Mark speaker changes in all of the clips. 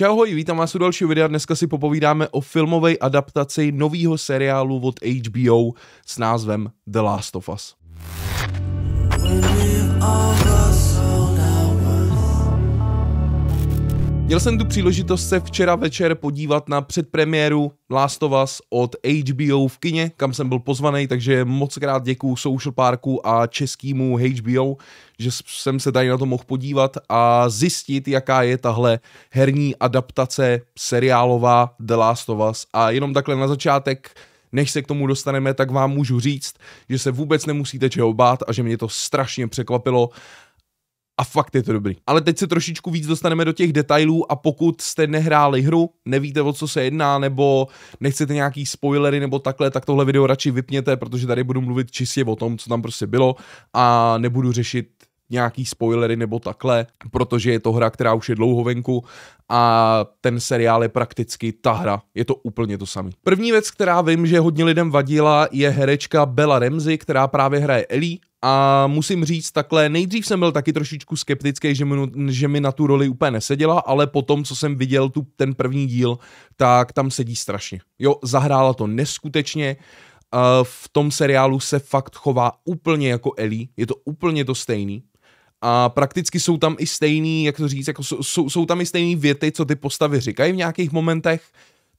Speaker 1: Čau hoj, vítám vás u dalšího videa. Dneska si popovídáme o filmové adaptaci nového seriálu od HBO s názvem The Last of Us. Měl jsem tu příležitost se včera večer podívat na předpremiéru Last of Us od HBO v kině, kam jsem byl pozvaný, takže moc krát děkuju Social Parku a českému HBO, že jsem se tady na to mohl podívat a zjistit, jaká je tahle herní adaptace seriálová The Last of Us. A jenom takhle na začátek než se k tomu dostaneme, tak vám můžu říct, že se vůbec nemusíte čeho bát a že mě to strašně překvapilo a fakt je to dobrý. Ale teď se trošičku víc dostaneme do těch detailů a pokud jste nehráli hru, nevíte o co se jedná, nebo nechcete nějaký spoilery nebo takhle, tak tohle video radši vypněte, protože tady budu mluvit čistě o tom, co tam prostě bylo a nebudu řešit nějaký spoilery nebo takhle, protože je to hra, která už je dlouho venku a ten seriál je prakticky ta hra. Je to úplně to samé. První věc, která vím, že hodně lidem vadila, je herečka Bella Ramsey, která právě hraje Ellie a musím říct takhle, nejdřív jsem byl taky trošičku skeptický, že mi, že mi na tu roli úplně neseděla, ale potom, co jsem viděl tu, ten první díl, tak tam sedí strašně. Jo, zahrála to neskutečně, eh, v tom seriálu se fakt chová úplně jako Ellie, je to úplně to stejný, a prakticky jsou tam i stejný, jak to říct, jako jsou, jsou tam i stejný věty, co ty postavy říkají v nějakých momentech,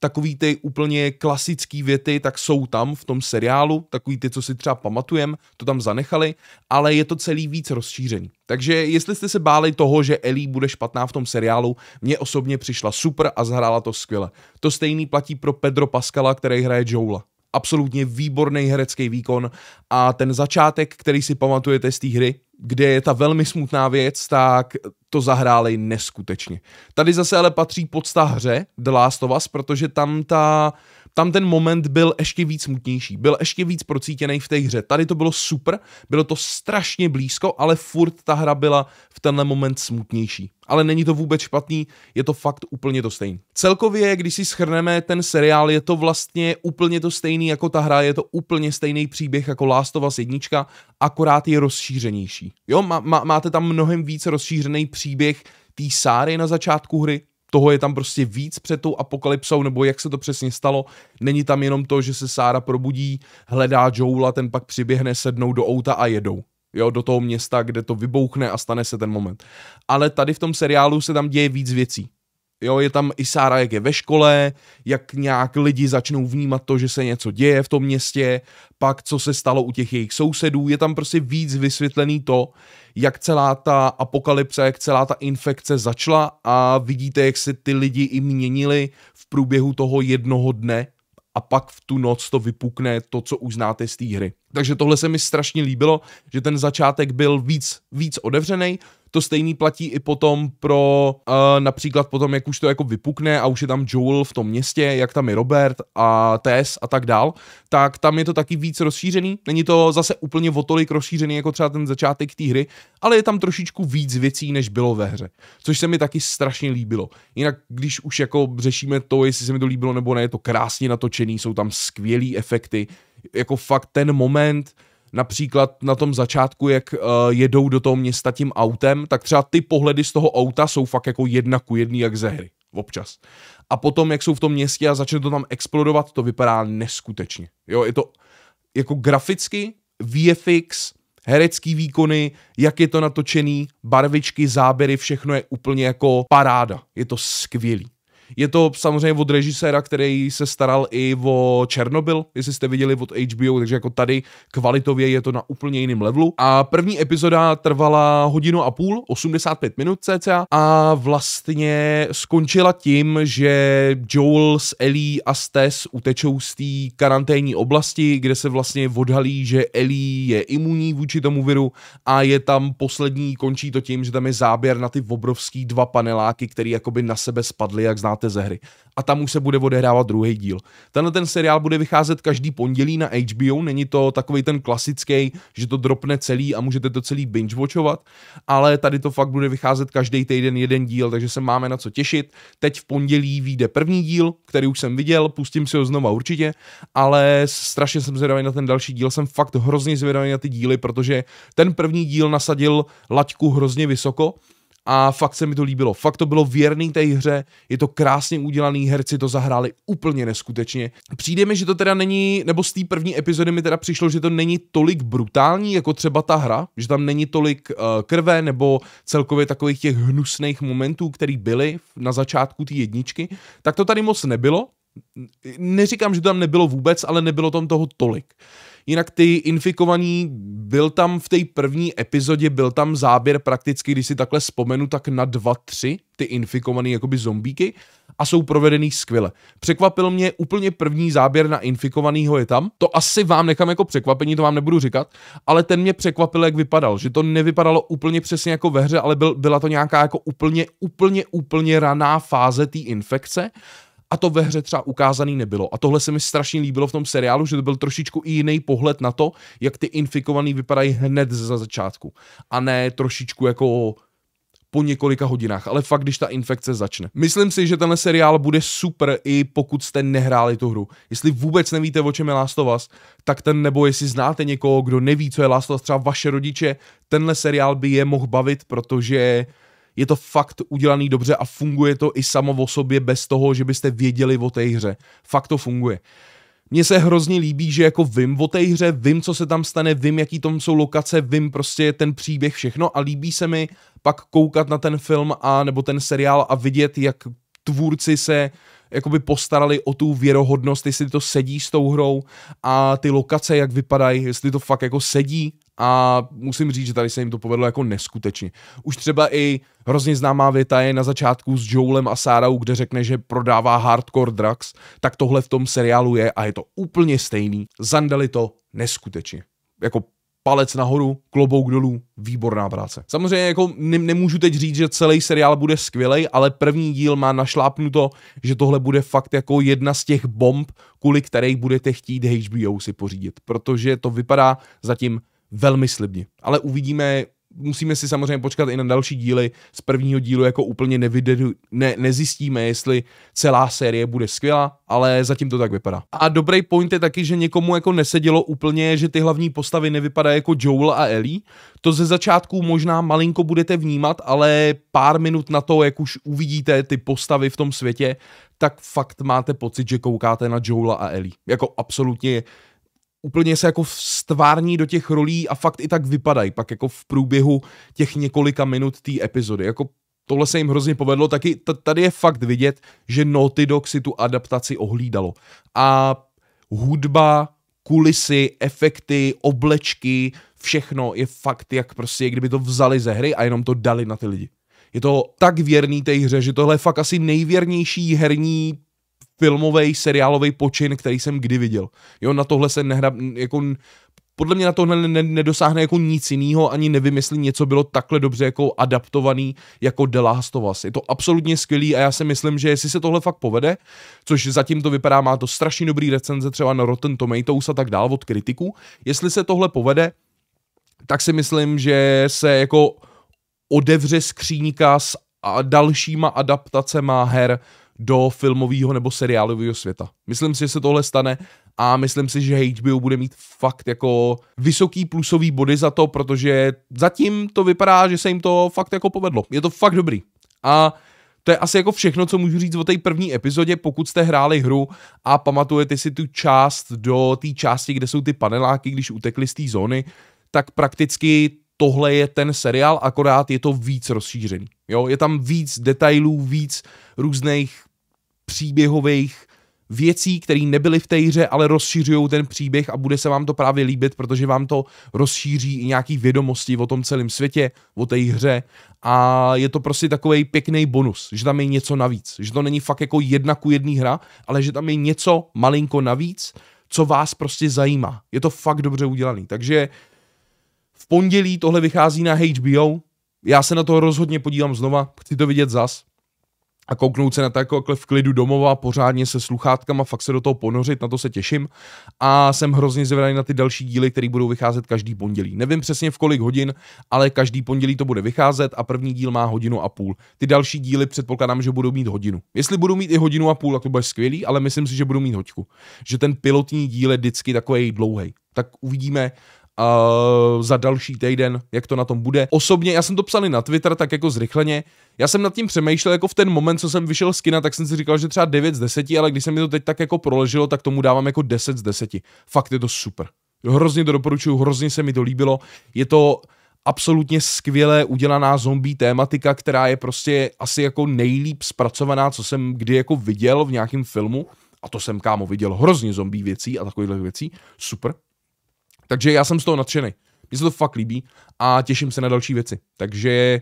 Speaker 1: takový ty úplně klasický věty, tak jsou tam v tom seriálu, takový ty, co si třeba pamatujem, to tam zanechali, ale je to celý víc rozšířený. Takže jestli jste se báli toho, že Ellie bude špatná v tom seriálu, mě osobně přišla super a zahrála to skvěle. To stejný platí pro Pedro Pascala, který hraje Joula absolutně výborný herecký výkon a ten začátek, který si pamatujete z té hry, kde je ta velmi smutná věc, tak to zahráli neskutečně. Tady zase ale patří podsta hře The Last of Us, protože tam ta uh, tam ten moment byl ještě víc smutnější, byl ještě víc procítěný v té hře. Tady to bylo super, bylo to strašně blízko, ale furt ta hra byla v tenhle moment smutnější. Ale není to vůbec špatný, je to fakt úplně to stejný. Celkově, když si schrneme ten seriál, je to vlastně úplně to stejný jako ta hra, je to úplně stejný příběh jako Last of Us 1, akorát je rozšířenější. Jo, má, má, máte tam mnohem víc rozšířený příběh té Sáry na začátku hry, toho je tam prostě víc před tou apokalypsou, nebo jak se to přesně stalo. Není tam jenom to, že se Sára probudí, hledá Joula, ten pak přiběhne, sednou do auta a jedou. Jo, do toho města, kde to vybouchne a stane se ten moment. Ale tady v tom seriálu se tam děje víc věcí. Jo, je tam i Sára, jak je ve škole, jak nějak lidi začnou vnímat to, že se něco děje v tom městě, pak co se stalo u těch jejich sousedů, je tam prostě víc vysvětlený to, jak celá ta apokalypse, jak celá ta infekce začala a vidíte, jak se ty lidi i měnili v průběhu toho jednoho dne a pak v tu noc to vypukne to, co uznáte z té hry. Takže tohle se mi strašně líbilo, že ten začátek byl víc, víc odevřený, to stejný platí i potom pro uh, například potom, jak už to jako vypukne a už je tam Joel v tom městě, jak tam je Robert a Tess a tak dál, tak tam je to taky víc rozšířený. Není to zase úplně o tolik rozšířený jako třeba ten začátek té hry, ale je tam trošičku víc věcí, než bylo ve hře, což se mi taky strašně líbilo. Jinak, když už jako řešíme to, jestli se mi to líbilo nebo ne, je to krásně natočený, jsou tam skvělé efekty, jako fakt ten moment, například na tom začátku, jak eh, jedou do toho města tím autem, tak třeba ty pohledy z toho auta jsou fakt jako jedna ku jedný jak ze hry občas. A potom, jak jsou v tom městě a začne to tam explodovat, to vypadá neskutečně. Jo, je to jako graficky, VFX, herecký výkony, jak je to natočený, barvičky, záběry, všechno je úplně jako paráda. Je to skvělý. Je to samozřejmě od režiséra, který se staral i o Černobyl, jestli jste viděli od HBO, takže jako tady kvalitově je to na úplně jiném levelu. A první epizoda trvala hodinu a půl, 85 minut cca a vlastně skončila tím, že Joel s Ellie a Stes utečou z té karanténní oblasti, kde se vlastně odhalí, že Ellie je imunní vůči tomu viru a je tam poslední, končí to tím, že tam je záběr na ty obrovský dva paneláky, které jakoby na sebe spadly, jak znáte máte ze hry. A tam už se bude odehrávat druhý díl. Tenhle ten seriál bude vycházet každý pondělí na HBO, není to takový ten klasický, že to dropne celý a můžete to celý binge-watchovat, ale tady to fakt bude vycházet každý týden jeden díl, takže se máme na co těšit. Teď v pondělí vyjde první díl, který už jsem viděl, pustím si ho znova určitě, ale strašně jsem zvědavý na ten další díl, jsem fakt hrozně zvědavý na ty díly, protože ten první díl nasadil laťku hrozně vysoko a fakt se mi to líbilo. Fakt to bylo věrný té hře, je to krásně udělaný, herci to zahráli úplně neskutečně. Přijde mi, že to teda není, nebo z té první epizody mi teda přišlo, že to není tolik brutální, jako třeba ta hra, že tam není tolik uh, krve nebo celkově takových těch hnusných momentů, které byly na začátku té jedničky, tak to tady moc nebylo. Neříkám, že to tam nebylo vůbec, ale nebylo tam toho tolik. Jinak ty infikovaní, byl tam v té první epizodě, byl tam záběr prakticky, když si takhle vzpomenu, tak na dva, tři ty infikovaný jakoby zombíky a jsou provedený skvěle. Překvapil mě úplně první záběr na infikovanýho je tam. To asi vám nechám jako překvapení, to vám nebudu říkat, ale ten mě překvapil, jak vypadal. Že to nevypadalo úplně přesně jako ve hře, ale byl, byla to nějaká jako úplně, úplně, úplně raná fáze té infekce a to ve hře třeba ukázaný nebylo. A tohle se mi strašně líbilo v tom seriálu, že to byl trošičku i jiný pohled na to, jak ty infikovaný vypadají hned ze začátku. A ne trošičku jako po několika hodinách, ale fakt, když ta infekce začne. Myslím si, že tenhle seriál bude super, i pokud jste nehráli tu hru. Jestli vůbec nevíte, o čem je Last of Us, tak ten, nebo jestli znáte někoho, kdo neví, co je Last of Us, třeba vaše rodiče, tenhle seriál by je mohl bavit, protože je to fakt udělaný dobře a funguje to i samo o sobě bez toho, že byste věděli o té hře. Fakt to funguje. Mně se hrozně líbí, že jako vím o té hře, vím, co se tam stane, vím, jaký tam jsou lokace, vím prostě ten příběh, všechno a líbí se mi pak koukat na ten film a nebo ten seriál a vidět, jak tvůrci se jakoby postarali o tu věrohodnost, jestli to sedí s tou hrou a ty lokace, jak vypadají, jestli to fakt jako sedí a musím říct, že tady se jim to povedlo jako neskutečně. Už třeba i hrozně známá věta je na začátku s Joelem a Sarahou, kde řekne, že prodává hardcore drugs, tak tohle v tom seriálu je a je to úplně stejný. Zandali to neskutečně. Jako palec nahoru, klobouk dolů, výborná práce. Samozřejmě jako ne- nemůžu teď říct, že celý seriál bude skvělý, ale první díl má našlápnuto, že tohle bude fakt jako jedna z těch bomb, kvůli kterých budete chtít HBO si pořídit, protože to vypadá zatím velmi slibně. Ale uvidíme, musíme si samozřejmě počkat i na další díly. Z prvního dílu jako úplně nevide, ne, nezjistíme, jestli celá série bude skvělá, ale zatím to tak vypadá. A dobrý point je taky, že někomu jako nesedělo úplně, že ty hlavní postavy nevypadají jako Joel a Ellie. To ze začátku možná malinko budete vnímat, ale pár minut na to, jak už uvidíte ty postavy v tom světě, tak fakt máte pocit, že koukáte na Joela a Ellie. Jako absolutně úplně se jako stvární do těch rolí a fakt i tak vypadají pak jako v průběhu těch několika minut té epizody. Jako tohle se jim hrozně povedlo, taky tady je fakt vidět, že Naughty Dog si tu adaptaci ohlídalo. A hudba, kulisy, efekty, oblečky, všechno je fakt, jak prostě, kdyby to vzali ze hry a jenom to dali na ty lidi. Je to tak věrný té hře, že tohle je fakt asi nejvěrnější herní filmový, seriálový počin, který jsem kdy viděl. Jo, na tohle se nehra, jako podle mě na tohle ne, nedosáhne jako nic jiného, ani nevymyslí něco bylo takhle dobře jako adaptovaný jako The Last of Us. Je to absolutně skvělý a já si myslím, že jestli se tohle fakt povede, což zatím to vypadá, má to strašně dobrý recenze třeba na Rotten Tomatoes a tak dál od kritiků, jestli se tohle povede, tak si myslím, že se jako odevře skříníka s a dalšíma adaptacema her do filmového nebo seriálového světa. Myslím si, že se tohle stane a myslím si, že HBO bude mít fakt jako vysoký plusový body za to, protože zatím to vypadá, že se jim to fakt jako povedlo. Je to fakt dobrý. A to je asi jako všechno, co můžu říct o té první epizodě, pokud jste hráli hru a pamatujete si tu část do té části, kde jsou ty paneláky, když utekli z té zóny, tak prakticky tohle je ten seriál, akorát je to víc rozšířený. Jo? Je tam víc detailů, víc různých příběhových věcí, které nebyly v té hře, ale rozšířují ten příběh a bude se vám to právě líbit, protože vám to rozšíří i nějaký vědomosti o tom celém světě, o té hře a je to prostě takový pěkný bonus, že tam je něco navíc, že to není fakt jako jedna ku jedný hra, ale že tam je něco malinko navíc, co vás prostě zajímá. Je to fakt dobře udělaný, takže v pondělí tohle vychází na HBO, já se na to rozhodně podívám znova, chci to vidět zas, a kouknout se na to jako v klidu domova, pořádně se sluchátkama, fakt se do toho ponořit, na to se těším. A jsem hrozně zvědavý na ty další díly, které budou vycházet každý pondělí. Nevím přesně v kolik hodin, ale každý pondělí to bude vycházet a první díl má hodinu a půl. Ty další díly předpokládám, že budou mít hodinu. Jestli budou mít i hodinu a půl, tak to bude skvělý, ale myslím si, že budou mít hoďku. Že ten pilotní díl je vždycky takový dlouhý. Tak uvidíme, a za další týden, jak to na tom bude. Osobně, já jsem to psal na Twitter tak jako zrychleně, já jsem nad tím přemýšlel jako v ten moment, co jsem vyšel z kina, tak jsem si říkal, že třeba 9 z 10, ale když se mi to teď tak jako proleželo, tak tomu dávám jako 10 z 10. Fakt je to super. Hrozně to doporučuju, hrozně se mi to líbilo. Je to absolutně skvěle udělaná zombie tématika, která je prostě asi jako nejlíp zpracovaná, co jsem kdy jako viděl v nějakém filmu. A to jsem, kámo, viděl hrozně zombie věcí a takových věcí. Super, takže já jsem z toho nadšený. Mně se to fakt líbí a těším se na další věci. Takže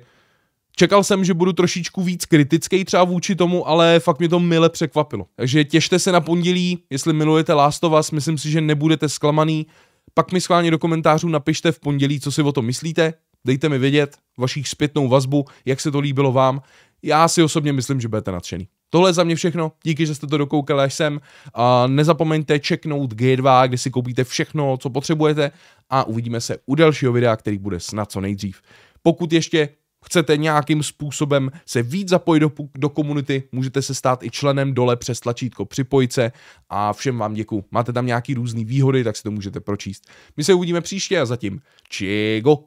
Speaker 1: čekal jsem, že budu trošičku víc kritický třeba vůči tomu, ale fakt mě to mile překvapilo. Takže těšte se na pondělí, jestli milujete Last of Us, myslím si, že nebudete zklamaný. Pak mi schválně do komentářů napište v pondělí, co si o tom myslíte, dejte mi vědět vašich zpětnou vazbu, jak se to líbilo vám. Já si osobně myslím, že budete nadšený. Tohle je za mě všechno, díky, že jste to dokoukali až sem. A nezapomeňte checknout G2, kde si koupíte všechno, co potřebujete a uvidíme se u dalšího videa, který bude snad co nejdřív. Pokud ještě chcete nějakým způsobem se víc zapojit do, do komunity, můžete se stát i členem dole přes tlačítko připojit se a všem vám děkuji. Máte tam nějaký různý výhody, tak si to můžete pročíst. My se uvidíme příště a zatím čigo.